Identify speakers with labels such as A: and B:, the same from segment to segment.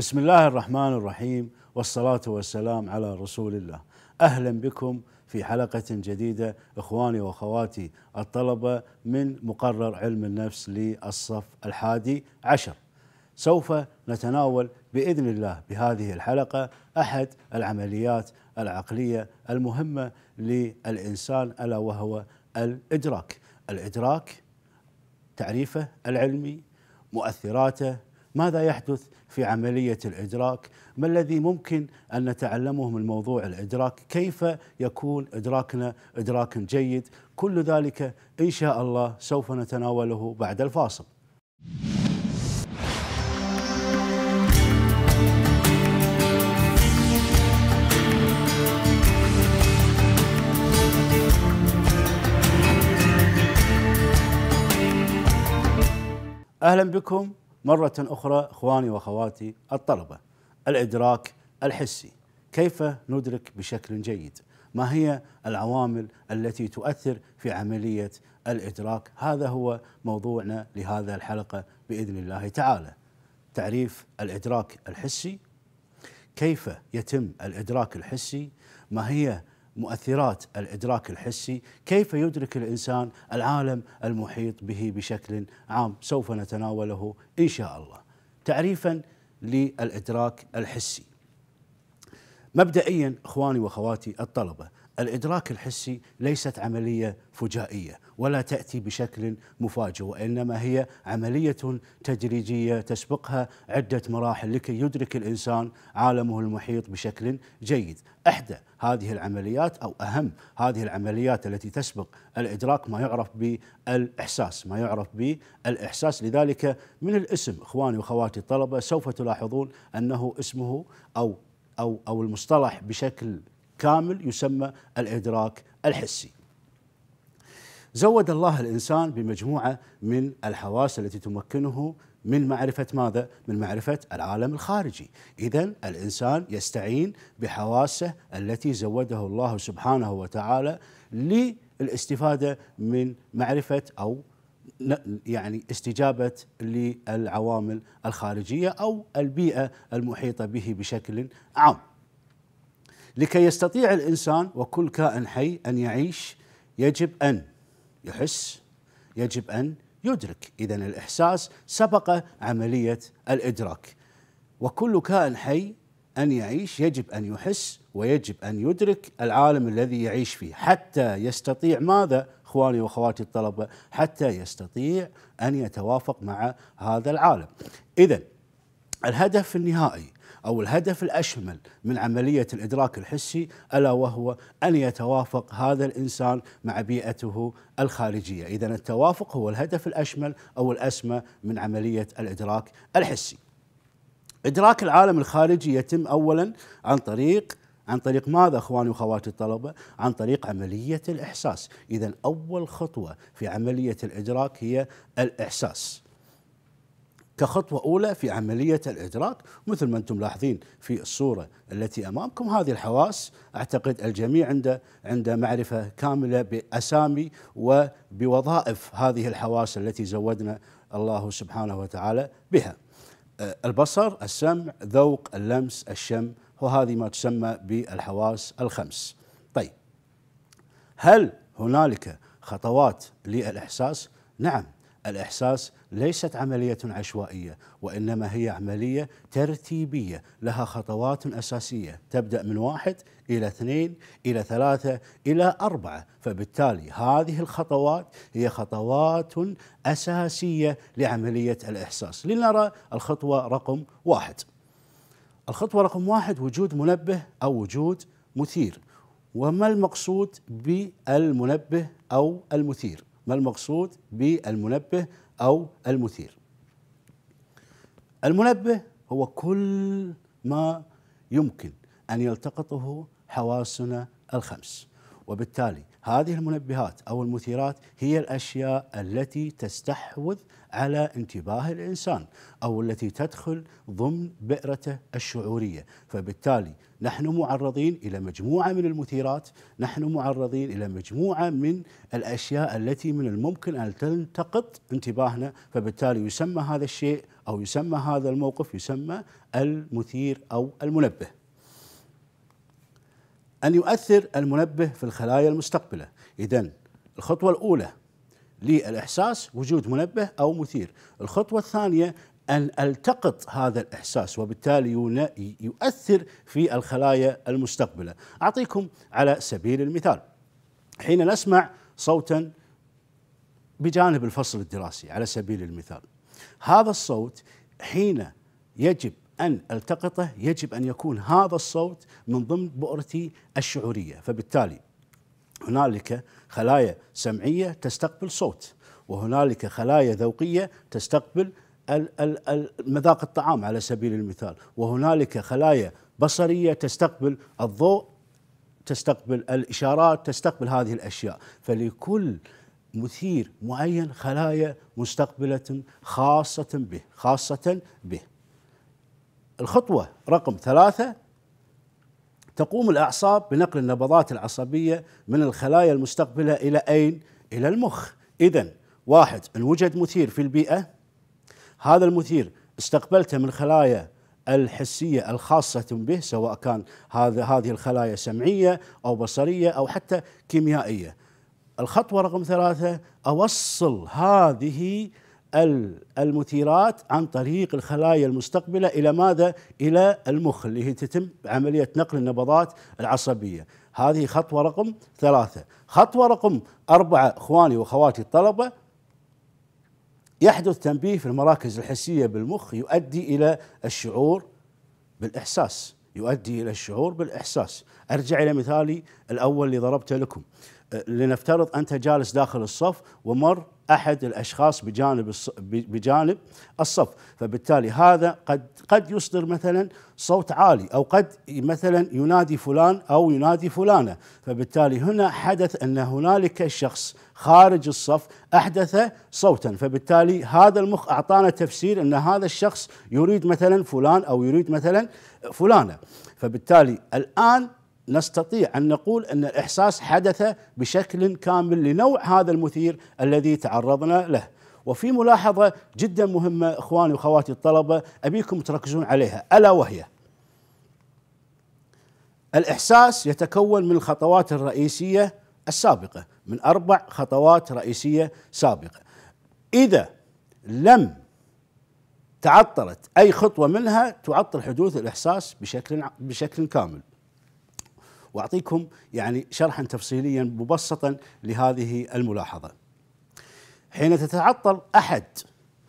A: بسم الله الرحمن الرحيم والصلاة والسلام على رسول الله أهلا بكم في حلقة جديدة إخواني وأخواتي الطلبة من مقرر علم النفس للصف الحادي عشر سوف نتناول باذن الله بهذه الحلقه احد العمليات العقليه المهمه للانسان الا وهو الادراك. الادراك تعريفه العلمي مؤثراته ماذا يحدث في عملية الإدراك ما الذي ممكن أن نتعلمه من موضوع الإدراك كيف يكون إدراكنا إدراك جيد كل ذلك إن شاء الله سوف نتناوله بعد الفاصل اهلا بكم مرة أخرى إخواني وأخواتي الطلبة الإدراك الحسي كيف ندرك بشكل جيد ما هي العوامل التي تؤثر في عملية الإدراك هذا هو موضوعنا لهذه الحلقة بإذن الله تعالى تعريف الإدراك الحسي كيف يتم الإدراك الحسي ما هي مؤثرات الادراك الحسي، كيف يدرك الانسان العالم المحيط به بشكل عام، سوف نتناوله ان شاء الله. تعريفا للادراك الحسي. مبدئيا اخواني واخواتي الطلبه، الادراك الحسي ليست عمليه فجائيه ولا تاتي بشكل مفاجئ وانما هي عمليه تدريجيه تسبقها عده مراحل لكي يدرك الانسان عالمه المحيط بشكل جيد، احدى هذه العمليات او اهم هذه العمليات التي تسبق الادراك ما يعرف بالاحساس، ما يعرف بالاحساس، لذلك من الاسم اخواني واخواتي الطلبه سوف تلاحظون انه اسمه او او او المصطلح بشكل كامل يسمى الادراك الحسي. زود الله الإنسان بمجموعة من الحواس التي تمكنه من معرفة ماذا؟ من معرفة العالم الخارجي إذا الإنسان يستعين بحواسه التي زوده الله سبحانه وتعالى للاستفادة من معرفة أو يعني استجابة للعوامل الخارجية أو البيئة المحيطة به بشكل عام لكي يستطيع الإنسان وكل كائن حي أن يعيش يجب أن يحس يجب أن يدرك إذا الإحساس سبق عملية الإدراك وكل كائن حي أن يعيش يجب أن يحس ويجب أن يدرك العالم الذي يعيش فيه حتى يستطيع ماذا إخواني وأخواتي الطلبة حتى يستطيع أن يتوافق مع هذا العالم إذا الهدف النهائي أو الهدف الأشمل من عملية الإدراك الحسي ألا وهو أن يتوافق هذا الإنسان مع بيئته الخارجية إذا التوافق هو الهدف الأشمل أو الأسمى من عملية الإدراك الحسي إدراك العالم الخارجي يتم أولا عن طريق عن طريق ماذا اخواني واخواتي الطلبه؟ عن طريق عمليه الاحساس، اذا اول خطوه في عمليه الادراك هي الاحساس. كخطوة أولى في عملية الإدراك مثل ما أنتم ملاحظين في الصورة التي أمامكم هذه الحواس أعتقد الجميع عنده عنده معرفة كاملة بأسامي وبوظائف هذه الحواس التي زودنا الله سبحانه وتعالى بها أه، البصر السمع ذوق اللمس الشم وهذه ما تسمى بالحواس الخمس طيب هل هنالك خطوات للإحساس نعم الإحساس ليست عملية عشوائية وإنما هي عملية ترتيبية لها خطوات أساسية تبدأ من واحد إلى اثنين إلى ثلاثة إلى أربعة فبالتالي هذه الخطوات هي خطوات أساسية لعملية الإحساس لنرى الخطوة رقم واحد الخطوة رقم واحد وجود منبه أو وجود مثير وما المقصود بالمنبه أو المثير ما المقصود بالمنبه أو المثير المنبه هو كل ما يمكن أن يلتقطه حواسنا الخمس وبالتالي هذه المنبهات أو المثيرات هي الأشياء التي تستحوذ على انتباه الإنسان أو التي تدخل ضمن بئرته الشعورية فبالتالي نحن معرضين إلى مجموعة من المثيرات نحن معرضين إلى مجموعة من الأشياء التي من الممكن أن تلتقط انتباهنا فبالتالي يسمى هذا الشيء أو يسمى هذا الموقف يسمى المثير أو المنبه أن يؤثر المنبه في الخلايا المستقبلة إذا الخطوة الأولى للإحساس وجود منبه أو مثير الخطوة الثانية أن ألتقط هذا الإحساس وبالتالي يؤثر في الخلايا المستقبلة أعطيكم على سبيل المثال حين نسمع صوتا بجانب الفصل الدراسي على سبيل المثال هذا الصوت حين يجب أن ألتقطه يجب أن يكون هذا الصوت من ضمن بؤرتي الشعورية فبالتالي هنالك خلايا سمعية تستقبل صوت وهنالك خلايا ذوقية تستقبل مذاق الطعام على سبيل المثال وهنالك خلايا بصرية تستقبل الضوء تستقبل الإشارات تستقبل هذه الأشياء فلكل مثير معين خلايا مستقبلة خاصة به خاصة به الخطوة رقم ثلاثة تقوم الأعصاب بنقل النبضات العصبية من الخلايا المستقبلة إلى أين؟ إلى المخ إذا واحد إن وجد مثير في البيئة هذا المثير استقبلته من خلايا الحسية الخاصة به سواء كان هذا هذه الخلايا سمعية أو بصرية أو حتى كيميائية الخطوة رقم ثلاثة أوصل هذه المثيرات عن طريق الخلايا المستقبلة إلى ماذا؟ إلى المخ اللي هي تتم عملية نقل النبضات العصبية هذه خطوة رقم ثلاثة خطوة رقم أربعة إخواني وأخواتي الطلبة يحدث تنبيه في المراكز الحسية بالمخ يؤدي إلى الشعور بالإحساس يؤدي إلى الشعور بالإحساس أرجع إلى مثالي الأول اللي ضربته لكم لنفترض انت جالس داخل الصف ومر احد الاشخاص بجانب بجانب الصف فبالتالي هذا قد قد يصدر مثلا صوت عالي او قد مثلا ينادي فلان او ينادي فلانه فبالتالي هنا حدث ان هنالك شخص خارج الصف احدث صوتا فبالتالي هذا المخ اعطانا تفسير ان هذا الشخص يريد مثلا فلان او يريد مثلا فلانه فبالتالي الان نستطيع أن نقول أن الإحساس حدث بشكل كامل لنوع هذا المثير الذي تعرضنا له وفي ملاحظة جدا مهمة إخواني وأخواتي الطلبة أبيكم تركزون عليها ألا وهي الإحساس يتكون من الخطوات الرئيسية السابقة من أربع خطوات رئيسية سابقة إذا لم تعطلت أي خطوة منها تعطل حدوث الإحساس بشكل بشكل كامل واعطيكم يعني شرحا تفصيليا مبسطا لهذه الملاحظه. حين تتعطل احد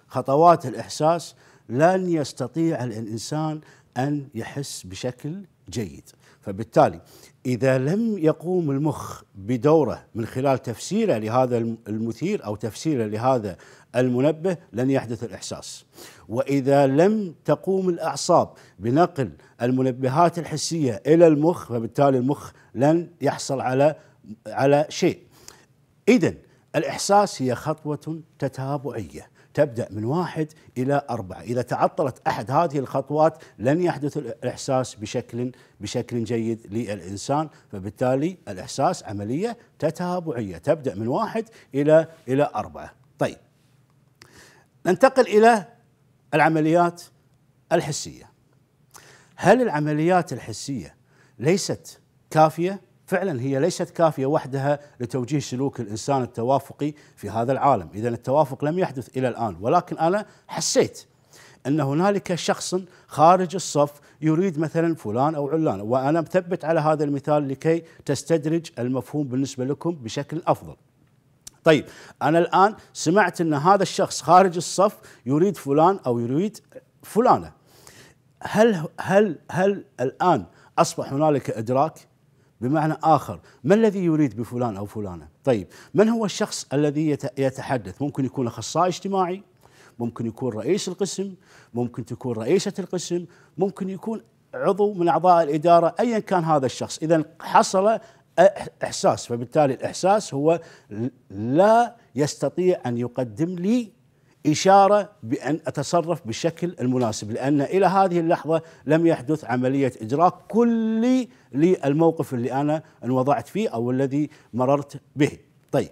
A: خطوات الاحساس لن يستطيع الانسان ان يحس بشكل جيد، فبالتالي اذا لم يقوم المخ بدوره من خلال تفسيره لهذا المثير او تفسيره لهذا المنبه لن يحدث الإحساس وإذا لم تقوم الأعصاب بنقل المنبهات الحسية إلى المخ فبالتالي المخ لن يحصل على على شيء إذا الإحساس هي خطوة تتابعية تبدأ من واحد إلى أربعة إذا تعطلت أحد هذه الخطوات لن يحدث الإحساس بشكل بشكل جيد للإنسان فبالتالي الإحساس عملية تتابعية تبدأ من واحد إلى إلى أربعة طيب ننتقل الى العمليات الحسيه هل العمليات الحسيه ليست كافيه فعلا هي ليست كافيه وحدها لتوجيه سلوك الانسان التوافقي في هذا العالم اذا التوافق لم يحدث الى الان ولكن انا حسيت ان هنالك شخص خارج الصف يريد مثلا فلان او علان وانا مثبت على هذا المثال لكي تستدرج المفهوم بالنسبه لكم بشكل افضل طيب انا الان سمعت ان هذا الشخص خارج الصف يريد فلان او يريد فلانه هل هل هل الان اصبح هنالك ادراك بمعنى اخر ما الذي يريد بفلان او فلانه طيب من هو الشخص الذي يتحدث ممكن يكون اخصائي اجتماعي ممكن يكون رئيس القسم ممكن تكون رئيسه القسم ممكن يكون عضو من اعضاء الاداره ايا كان هذا الشخص اذا حصل احساس فبالتالي الاحساس هو لا يستطيع ان يقدم لي اشاره بان اتصرف بالشكل المناسب لان الى هذه اللحظه لم يحدث عمليه ادراك كلي للموقف اللي انا انوضعت فيه او الذي مررت به. طيب.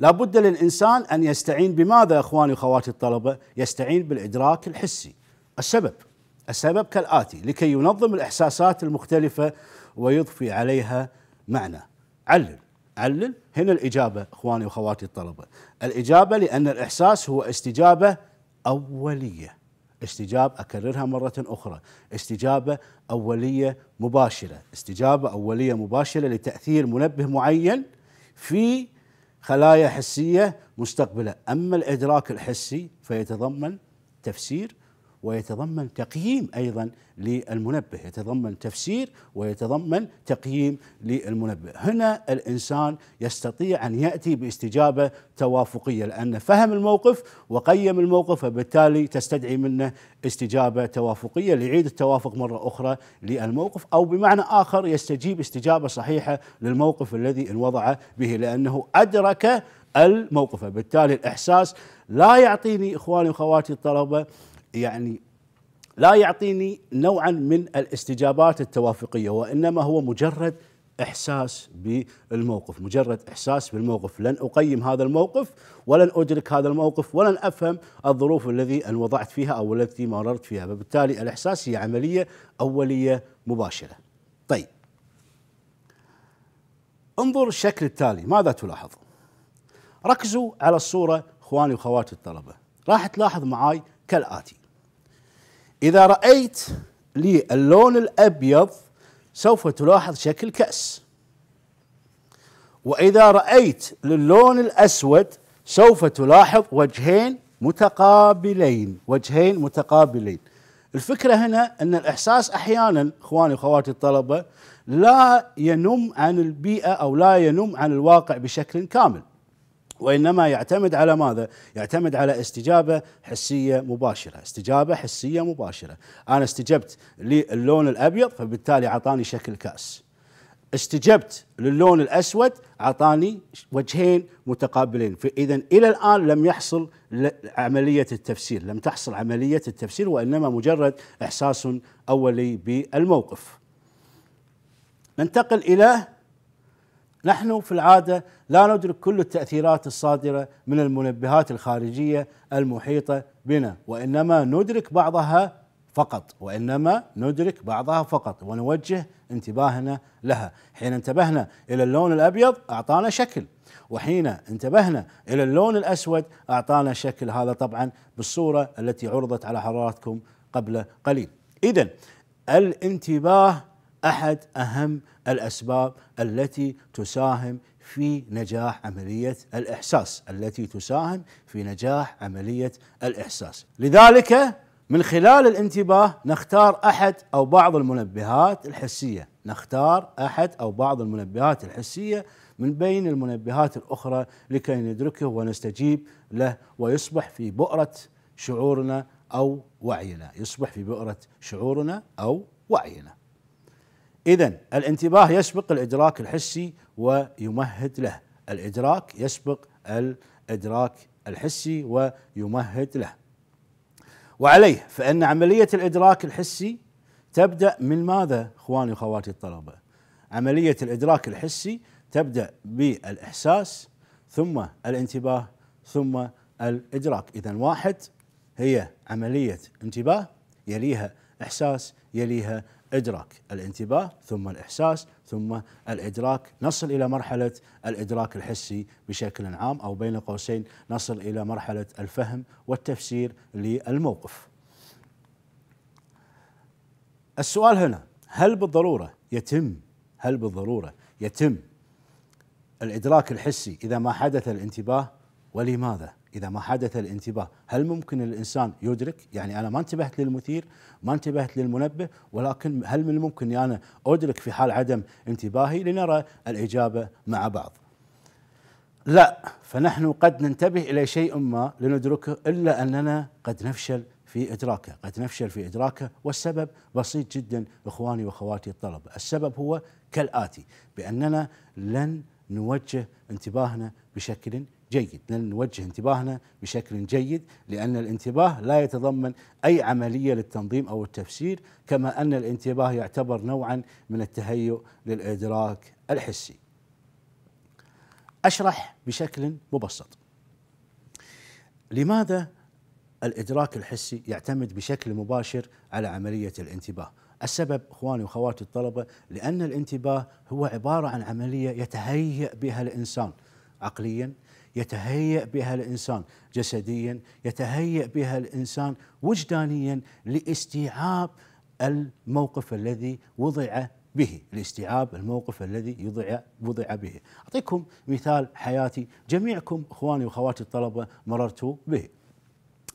A: لابد للانسان ان يستعين بماذا اخواني واخواتي الطلبه؟ يستعين بالادراك الحسي. السبب السبب كالاتي لكي ينظم الاحساسات المختلفه ويضفي عليها معنى علل علل هنا الإجابة إخواني وأخواتي الطلبة الإجابة لأن الإحساس هو استجابة أولية استجابة أكررها مرة أخرى استجابة أولية مباشرة استجابة أولية مباشرة لتأثير منبه معين في خلايا حسية مستقبلة أما الإدراك الحسي فيتضمن تفسير ويتضمن تقييم أيضا للمنبه يتضمن تفسير ويتضمن تقييم للمنبه هنا الإنسان يستطيع أن يأتي باستجابة توافقية لأن فهم الموقف وقيم الموقف فبالتالي تستدعي منه استجابة توافقية ليعيد التوافق مرة أخرى للموقف أو بمعنى آخر يستجيب استجابة صحيحة للموقف الذي انوضع به لأنه أدرك الموقف بالتالي الإحساس لا يعطيني إخواني وأخواتي الطلبة يعني لا يعطيني نوعا من الاستجابات التوافقيه وانما هو مجرد احساس بالموقف، مجرد احساس بالموقف، لن اقيم هذا الموقف ولن ادرك هذا الموقف ولن افهم الظروف الذي انوضعت فيها او التي مررت فيها، فبالتالي الاحساس هي عمليه اوليه مباشره. طيب. انظر الشكل التالي، ماذا تلاحظ؟ ركزوا على الصوره اخواني واخواتي الطلبه، راح تلاحظ معاي كالاتي. إذا رأيت لي اللون الأبيض سوف تلاحظ شكل كأس وإذا رأيت للون الأسود سوف تلاحظ وجهين متقابلين وجهين متقابلين الفكرة هنا أن الإحساس أحيانا إخواني وأخواتي الطلبة لا ينم عن البيئة أو لا ينم عن الواقع بشكل كامل وانما يعتمد على ماذا؟ يعتمد على استجابه حسيه مباشره، استجابه حسيه مباشره، انا استجبت للون الابيض فبالتالي اعطاني شكل كاس. استجبت للون الاسود اعطاني وجهين متقابلين، فاذا الى الان لم يحصل عمليه التفسير، لم تحصل عمليه التفسير وانما مجرد احساس اولي بالموقف. ننتقل الى نحن في العاده لا ندرك كل التاثيرات الصادره من المنبهات الخارجيه المحيطه بنا وانما ندرك بعضها فقط وانما ندرك بعضها فقط ونوجه انتباهنا لها حين انتبهنا الى اللون الابيض اعطانا شكل وحين انتبهنا الى اللون الاسود اعطانا شكل هذا طبعا بالصوره التي عرضت على حضراتكم قبل قليل اذا الانتباه احد اهم الاسباب التي تساهم في نجاح عمليه الاحساس، التي تساهم في نجاح عمليه الاحساس، لذلك من خلال الانتباه نختار احد او بعض المنبهات الحسيه، نختار احد او بعض المنبهات الحسيه من بين المنبهات الاخرى لكي ندركه ونستجيب له ويصبح في بؤره شعورنا او وعينا، يصبح في بؤره شعورنا او وعينا. إذا الانتباه يسبق الإدراك الحسي ويمهد له الإدراك يسبق الإدراك الحسي ويمهد له وعليه فإن عملية الإدراك الحسي تبدأ من ماذا إخواني وأخواتي الطلبة عملية الإدراك الحسي تبدأ بالإحساس ثم الانتباه ثم الإدراك إذا واحد هي عملية انتباه يليها إحساس يليها إدراك الانتباه ثم الإحساس ثم الإدراك نصل إلى مرحلة الإدراك الحسي بشكل عام أو بين قوسين نصل إلى مرحلة الفهم والتفسير للموقف السؤال هنا هل بالضرورة يتم هل بالضرورة يتم الإدراك الحسي إذا ما حدث الانتباه ولماذا؟ إذا ما حدث الانتباه هل ممكن الإنسان يدرك يعني أنا ما انتبهت للمثير ما انتبهت للمنبه ولكن هل من الممكن أنا أدرك في حال عدم انتباهي لنرى الإجابة مع بعض لا فنحن قد ننتبه إلى شيء ما لندركه إلا أننا قد نفشل في إدراكه قد نفشل في إدراكه والسبب بسيط جدا إخواني وأخواتي الطلبة السبب هو كالآتي بأننا لن نوجه انتباهنا بشكل جيد لن نوجه انتباهنا بشكل جيد لأن الانتباه لا يتضمن أي عملية للتنظيم أو التفسير كما أن الانتباه يعتبر نوعا من التهيؤ للإدراك الحسي أشرح بشكل مبسط لماذا الإدراك الحسي يعتمد بشكل مباشر على عملية الانتباه السبب اخواني واخواتي الطلبه لان الانتباه هو عباره عن عمليه يتهيأ بها الانسان عقليا يتهيأ بها الإنسان جسديا يتهيأ بها الإنسان وجدانيا لاستيعاب الموقف الذي وضع به لاستيعاب الموقف الذي يضع وضع به أعطيكم مثال حياتي جميعكم أخواني وأخواتي الطلبة مررت به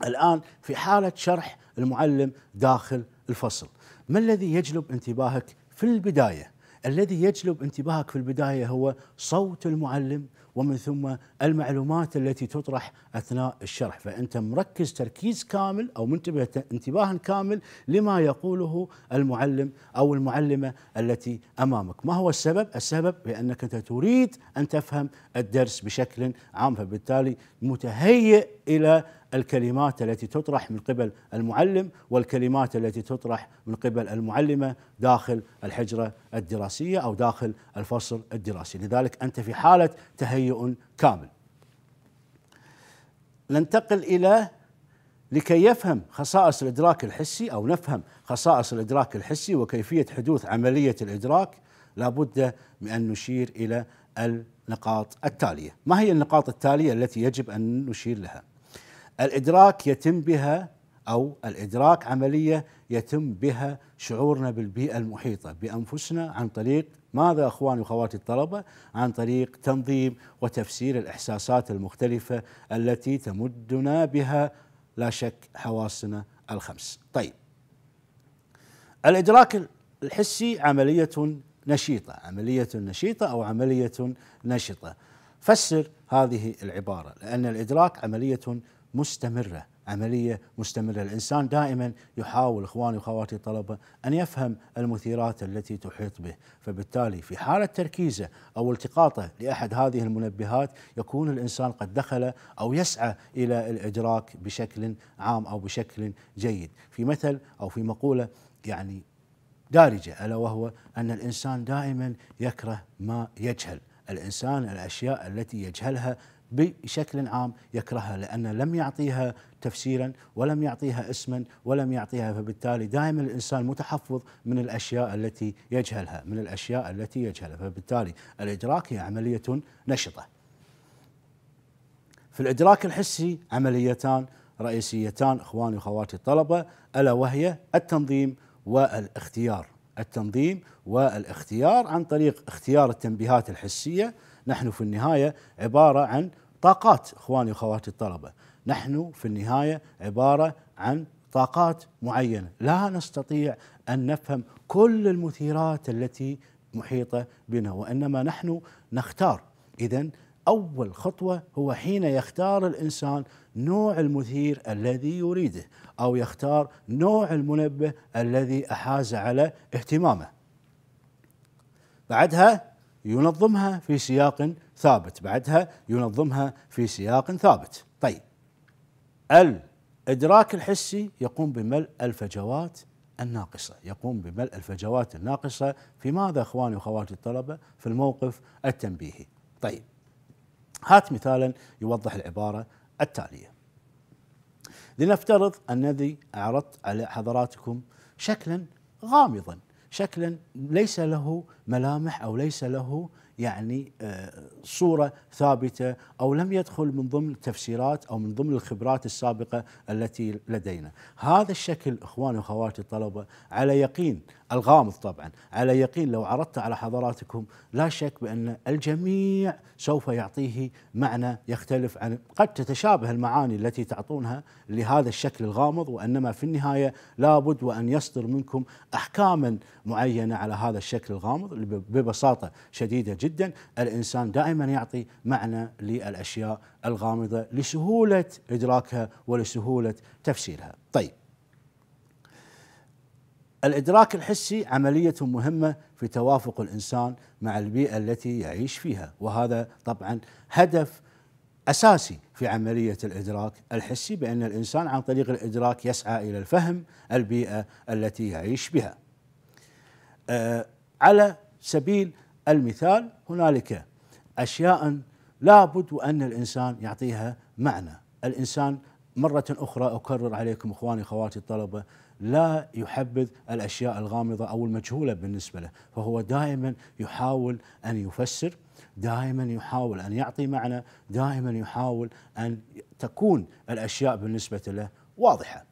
A: الآن في حالة شرح المعلم داخل الفصل ما الذي يجلب انتباهك في البداية؟ الذي يجلب انتباهك في البداية هو صوت المعلم ومن ثم المعلومات التي تطرح اثناء الشرح فانت مركز تركيز كامل او منتبه انتباها كامل لما يقوله المعلم او المعلمه التي امامك ما هو السبب السبب بانك انت تريد ان تفهم الدرس بشكل عام فبالتالي متهيئ الى الكلمات التي تطرح من قبل المعلم والكلمات التي تطرح من قبل المعلمه داخل الحجره الدراسيه او داخل الفصل الدراسي، لذلك انت في حاله تهيؤ كامل. ننتقل الى لكي يفهم خصائص الادراك الحسي او نفهم خصائص الادراك الحسي وكيفيه حدوث عمليه الادراك لابد من ان نشير الى النقاط التاليه، ما هي النقاط التاليه التي يجب ان نشير لها؟ الادراك يتم بها او الادراك عمليه يتم بها شعورنا بالبيئه المحيطه بانفسنا عن طريق ماذا اخواني واخواتي الطلبه؟ عن طريق تنظيم وتفسير الاحساسات المختلفه التي تمدنا بها لا شك حواسنا الخمس. طيب. الادراك الحسي عمليه نشيطه، عمليه نشيطه او عمليه نشطه. فسر هذه العباره لان الادراك عمليه مستمرة عملية مستمرة الإنسان دائما يحاول إخواني وخواتي الطلبة أن يفهم المثيرات التي تحيط به فبالتالي في حالة تركيزه أو التقاطه لأحد هذه المنبهات يكون الإنسان قد دخل أو يسعى إلى الإدراك بشكل عام أو بشكل جيد في مثل أو في مقولة يعني دارجة ألا وهو أن الإنسان دائما يكره ما يجهل الإنسان الأشياء التي يجهلها بشكل عام يكرهها لأنه لم يعطيها تفسيرا ولم يعطيها اسما ولم يعطيها فبالتالي دائما الإنسان متحفظ من الأشياء التي يجهلها من الأشياء التي يجهلها فبالتالي الإدراك هي عملية نشطة في الإدراك الحسي عمليتان رئيسيتان إخواني وأخواتي الطلبة ألا وهي التنظيم والاختيار التنظيم والاختيار عن طريق اختيار التنبيهات الحسيه نحن في النهاية عبارة عن طاقات إخواني وأخواتي الطلبة نحن في النهاية عبارة عن طاقات معينة لا نستطيع أن نفهم كل المثيرات التي محيطة بنا وإنما نحن نختار إذا أول خطوة هو حين يختار الإنسان نوع المثير الذي يريده أو يختار نوع المنبه الذي أحاز على اهتمامه بعدها ينظمها في سياق ثابت بعدها ينظمها في سياق ثابت طيب الإدراك الحسي يقوم بملء الفجوات الناقصة يقوم بملء الفجوات الناقصة في ماذا أخواني وأخواتي الطلبة في الموقف التنبيهي طيب هات مثالا يوضح العبارة التالية لنفترض أنني أعرضت على حضراتكم شكلا غامضا شكلا ليس له ملامح او ليس له يعني آه، صورة ثابتة أو لم يدخل من ضمن التفسيرات أو من ضمن الخبرات السابقة التي لدينا هذا الشكل إخواني وأخواتي الطلبة على يقين الغامض طبعا على يقين لو عرضت على حضراتكم لا شك بأن الجميع سوف يعطيه معنى يختلف عن قد تتشابه المعاني التي تعطونها لهذا الشكل الغامض وإنما في النهاية لابد وأن يصدر منكم أحكاما معينة على هذا الشكل الغامض ببساطة شديدة جدا جدا الإنسان دائما يعطي معنى للأشياء الغامضة لسهولة إدراكها ولسهولة تفسيرها طيب الإدراك الحسي عملية مهمة في توافق الإنسان مع البيئة التي يعيش فيها وهذا طبعا هدف اساسي في عمليه الادراك الحسي بان الانسان عن طريق الادراك يسعى الى الفهم البيئه التي يعيش بها. أه على سبيل المثال هنالك أشياء لابد ان الإنسان يعطيها معنى الإنسان مرة أخرى أكرر عليكم إخواني أخواتي الطلبة لا يحبذ الأشياء الغامضة أو المجهولة بالنسبة له فهو دائما يحاول أن يفسر دائما يحاول أن يعطي معنى دائما يحاول أن تكون الأشياء بالنسبة له واضحة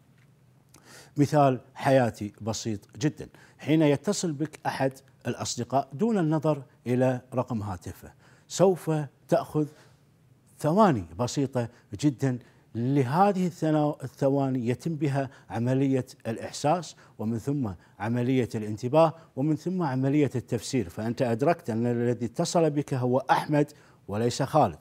A: مثال حياتي بسيط جدا حين يتصل بك أحد الأصدقاء دون النظر إلى رقم هاتفه سوف تأخذ ثواني بسيطة جدا لهذه الثواني يتم بها عملية الإحساس ومن ثم عملية الانتباه ومن ثم عملية التفسير فأنت أدركت أن الذي اتصل بك هو أحمد وليس خالد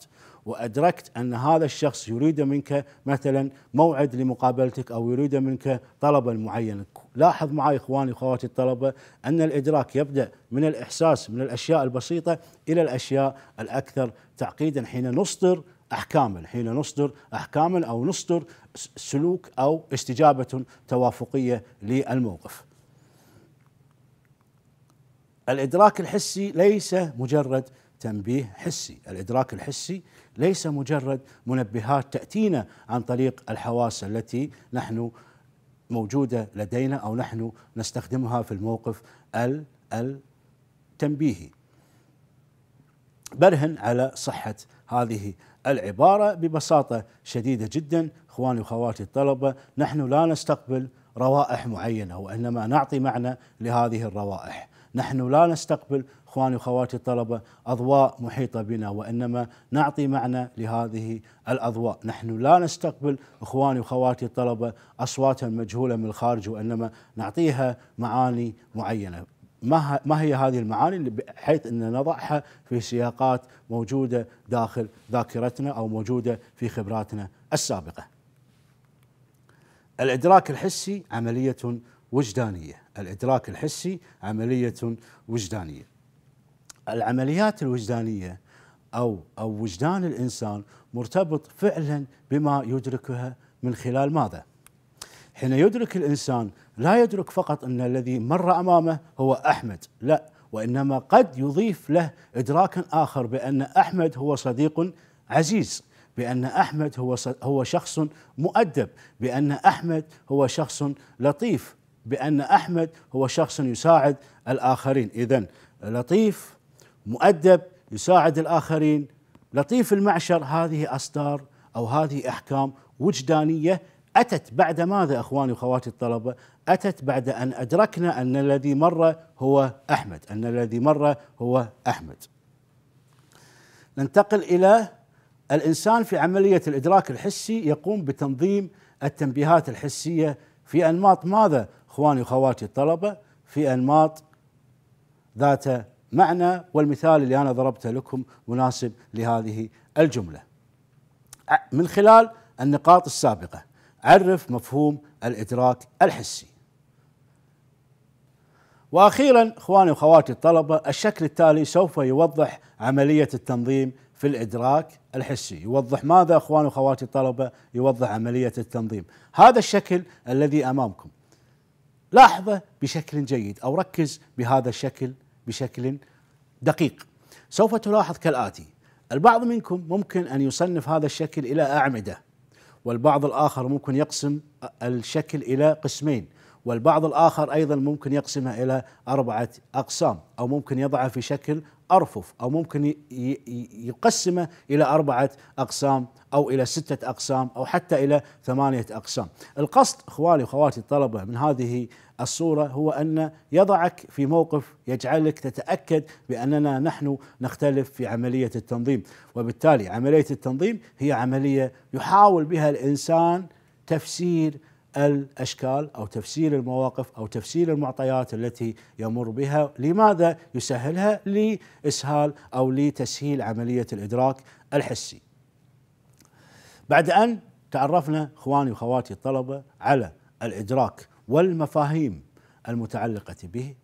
A: وأدركت أن هذا الشخص يريد منك مثلا موعد لمقابلتك أو يريد منك طلبا معينا لاحظ معي إخواني وأخواتي الطلبة أن الإدراك يبدأ من الإحساس من الأشياء البسيطة إلى الأشياء الأكثر تعقيدا حين نصدر احكاما حين نصدر احكاما او نصدر سلوك او استجابه توافقيه للموقف. الادراك الحسي ليس مجرد تنبيه حسي، الادراك الحسي ليس مجرد منبهات تأتينا عن طريق الحواس التي نحن موجودة لدينا أو نحن نستخدمها في الموقف التنبيهي برهن على صحة هذه العبارة ببساطة شديدة جدا إخواني وخواتي الطلبة نحن لا نستقبل روائح معينة وإنما نعطي معنى لهذه الروائح نحن لا نستقبل اخواني واخواتي الطلبه اضواء محيطه بنا وانما نعطي معنى لهذه الاضواء، نحن لا نستقبل اخواني واخواتي الطلبه اصواتا مجهوله من الخارج وانما نعطيها معاني معينه. ما ما هي هذه المعاني بحيث ان نضعها في سياقات موجوده داخل ذاكرتنا او موجوده في خبراتنا السابقه. الادراك الحسي عمليه وجدانيه. الإدراك الحسي عملية وجدانية العمليات الوجدانية أو, أو وجدان الإنسان مرتبط فعلا بما يدركها من خلال ماذا؟ حين يدرك الإنسان لا يدرك فقط أن الذي مر أمامه هو أحمد لا وإنما قد يضيف له إدراكا آخر بأن أحمد هو صديق عزيز بأن أحمد هو هو شخص مؤدب بأن أحمد هو شخص لطيف بأن أحمد هو شخص يساعد الآخرين إذا لطيف مؤدب يساعد الآخرين لطيف المعشر هذه أصدار أو هذه أحكام وجدانية أتت بعد ماذا أخواني وأخواتي الطلبة أتت بعد أن أدركنا أن الذي مر هو أحمد أن الذي مر هو أحمد ننتقل إلى الإنسان في عملية الإدراك الحسي يقوم بتنظيم التنبيهات الحسية في أنماط ماذا؟ اخواني واخواتي الطلبه في انماط ذات معنى والمثال اللي انا ضربته لكم مناسب لهذه الجمله. من خلال النقاط السابقه عرف مفهوم الادراك الحسي. واخيرا اخواني واخواتي الطلبه الشكل التالي سوف يوضح عمليه التنظيم في الادراك الحسي، يوضح ماذا اخواني واخواتي الطلبه؟ يوضح عمليه التنظيم. هذا الشكل الذي امامكم لاحظه بشكل جيد او ركز بهذا الشكل بشكل دقيق. سوف تلاحظ كالاتي: البعض منكم ممكن ان يصنف هذا الشكل الى اعمده، والبعض الاخر ممكن يقسم الشكل الى قسمين، والبعض الاخر ايضا ممكن يقسمه الى اربعه اقسام او ممكن يضعه في شكل أرفف أو ممكن يقسمه إلى أربعة أقسام أو إلى ستة أقسام أو حتى إلى ثمانية أقسام القصد إخواني وأخواتي الطلبة من هذه الصورة هو أن يضعك في موقف يجعلك تتأكد بأننا نحن نختلف في عملية التنظيم وبالتالي عملية التنظيم هي عملية يحاول بها الإنسان تفسير الاشكال او تفسير المواقف او تفسير المعطيات التي يمر بها، لماذا يسهلها؟ لاسهال او لتسهيل عمليه الادراك الحسي. بعد ان تعرفنا اخواني واخواتي الطلبه على الادراك والمفاهيم المتعلقه به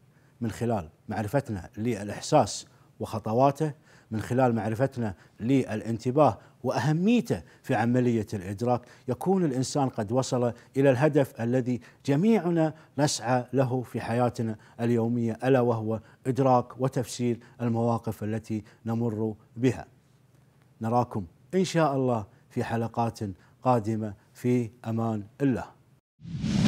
A: من خلال معرفتنا للاحساس وخطواته، من خلال معرفتنا للانتباه واهميته في عمليه الادراك يكون الانسان قد وصل الى الهدف الذي جميعنا نسعى له في حياتنا اليوميه الا وهو ادراك وتفسير المواقف التي نمر بها. نراكم ان شاء الله في حلقات قادمه في امان الله.